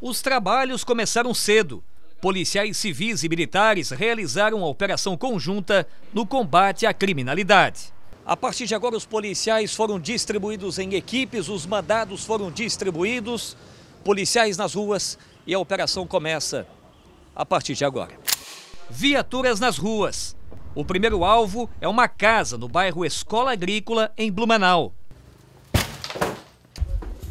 Os trabalhos começaram cedo. Policiais civis e militares realizaram a operação conjunta no combate à criminalidade. A partir de agora, os policiais foram distribuídos em equipes, os mandados foram distribuídos, policiais nas ruas e a operação começa a partir de agora. Viaturas nas ruas. O primeiro alvo é uma casa no bairro Escola Agrícola, em Blumenau.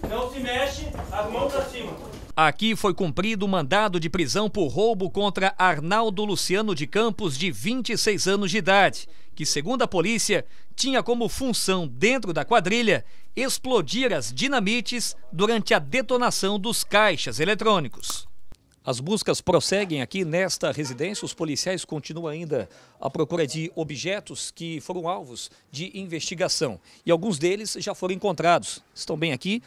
Não se mexe, as mãos para cima. Aqui foi cumprido o mandado de prisão por roubo contra Arnaldo Luciano de Campos, de 26 anos de idade, que, segundo a polícia, tinha como função, dentro da quadrilha, explodir as dinamites durante a detonação dos caixas eletrônicos. As buscas prosseguem aqui nesta residência. Os policiais continuam ainda à procura de objetos que foram alvos de investigação. E alguns deles já foram encontrados. Estão bem aqui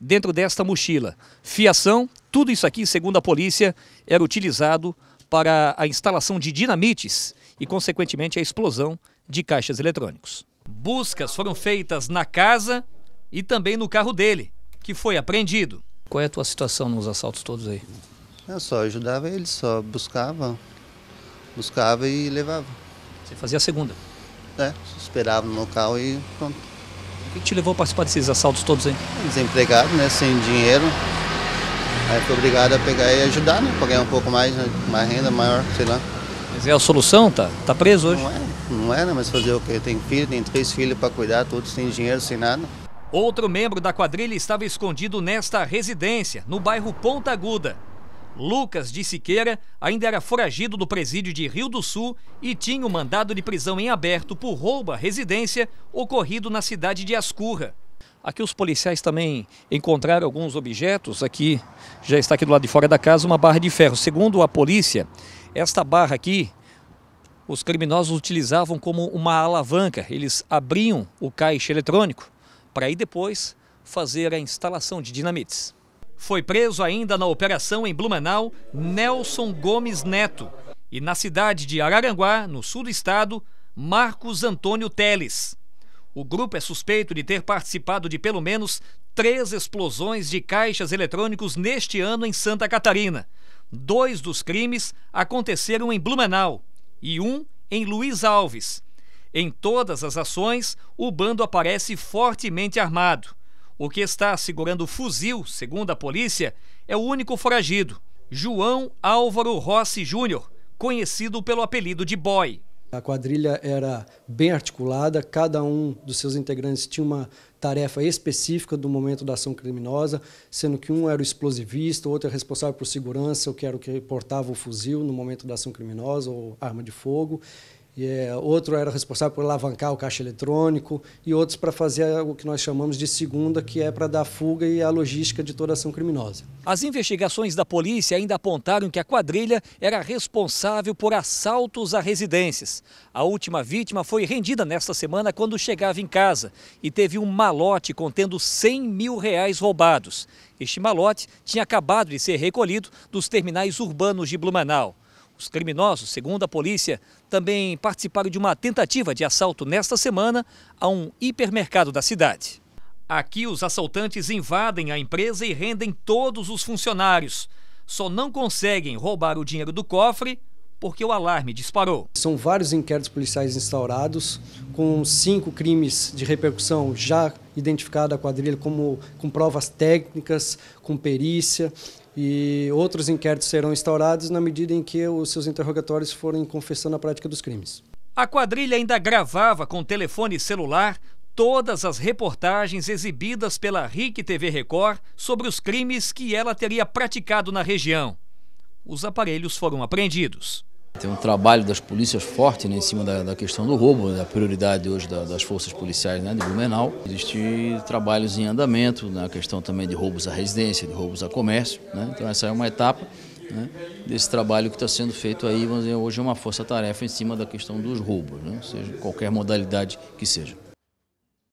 dentro desta mochila. Fiação, tudo isso aqui, segundo a polícia, era utilizado para a instalação de dinamites e, consequentemente, a explosão de caixas eletrônicos. Buscas foram feitas na casa e também no carro dele, que foi apreendido. Qual é a tua situação nos assaltos todos aí? Eu só ajudava ele, só buscava, buscava e levava. Você fazia a segunda? É, esperava no local e pronto. O que te levou a participar desses assaltos todos aí? Desempregado, né? Sem dinheiro. Aí fui obrigado a pegar e ajudar, né? Pra ganhar um pouco mais, né? uma renda maior, sei lá. Mas é a solução, tá? Tá preso hoje? Não é, não é, né? Mas fazer o quê? Tem filho, tem três filhos para cuidar, todos sem dinheiro, sem nada. Outro membro da quadrilha estava escondido nesta residência, no bairro Ponta Aguda. Lucas de Siqueira ainda era foragido do presídio de Rio do Sul e tinha o mandado de prisão em aberto por roubo à residência ocorrido na cidade de Ascurra. Aqui os policiais também encontraram alguns objetos, aqui já está aqui do lado de fora da casa uma barra de ferro. Segundo a polícia, esta barra aqui os criminosos utilizavam como uma alavanca. Eles abriam o caixa eletrônico para aí depois fazer a instalação de dinamites foi preso ainda na operação em Blumenau Nelson Gomes Neto e na cidade de Araranguá, no sul do estado, Marcos Antônio Teles. O grupo é suspeito de ter participado de pelo menos três explosões de caixas eletrônicos neste ano em Santa Catarina. Dois dos crimes aconteceram em Blumenau e um em Luiz Alves. Em todas as ações, o bando aparece fortemente armado. O que está segurando o fuzil, segundo a polícia, é o único foragido, João Álvaro Rossi Júnior, conhecido pelo apelido de Boy. A quadrilha era bem articulada, cada um dos seus integrantes tinha uma tarefa específica do momento da ação criminosa, sendo que um era o explosivista, o outro era é responsável por segurança, o que era o que portava o fuzil no momento da ação criminosa ou arma de fogo, é, outro era responsável por alavancar o caixa eletrônico e outros para fazer o que nós chamamos de segunda, que é para dar fuga e a logística de toda ação criminosa. As investigações da polícia ainda apontaram que a quadrilha era responsável por assaltos a residências. A última vítima foi rendida nesta semana quando chegava em casa e teve um malote contendo 100 mil reais roubados. Este malote tinha acabado de ser recolhido dos terminais urbanos de Blumenau. Os criminosos, segundo a polícia, também participaram de uma tentativa de assalto nesta semana a um hipermercado da cidade. Aqui, os assaltantes invadem a empresa e rendem todos os funcionários. Só não conseguem roubar o dinheiro do cofre porque o alarme disparou. São vários inquéritos policiais instaurados, com cinco crimes de repercussão já identificada a quadrilha como com provas técnicas, com perícia, e outros inquéritos serão instaurados na medida em que os seus interrogatórios forem confessando a prática dos crimes. A quadrilha ainda gravava com telefone celular todas as reportagens exibidas pela RIC TV Record sobre os crimes que ela teria praticado na região. Os aparelhos foram apreendidos. Tem um trabalho das polícias forte né, em cima da, da questão do roubo, da né, prioridade hoje da, das forças policiais né, de Blumenau. Existem trabalhos em andamento, na né, questão também de roubos à residência, de roubos a comércio. Né, então essa é uma etapa né, desse trabalho que está sendo feito aí, vamos dizer, é hoje é uma força-tarefa em cima da questão dos roubos, né, seja qualquer modalidade que seja.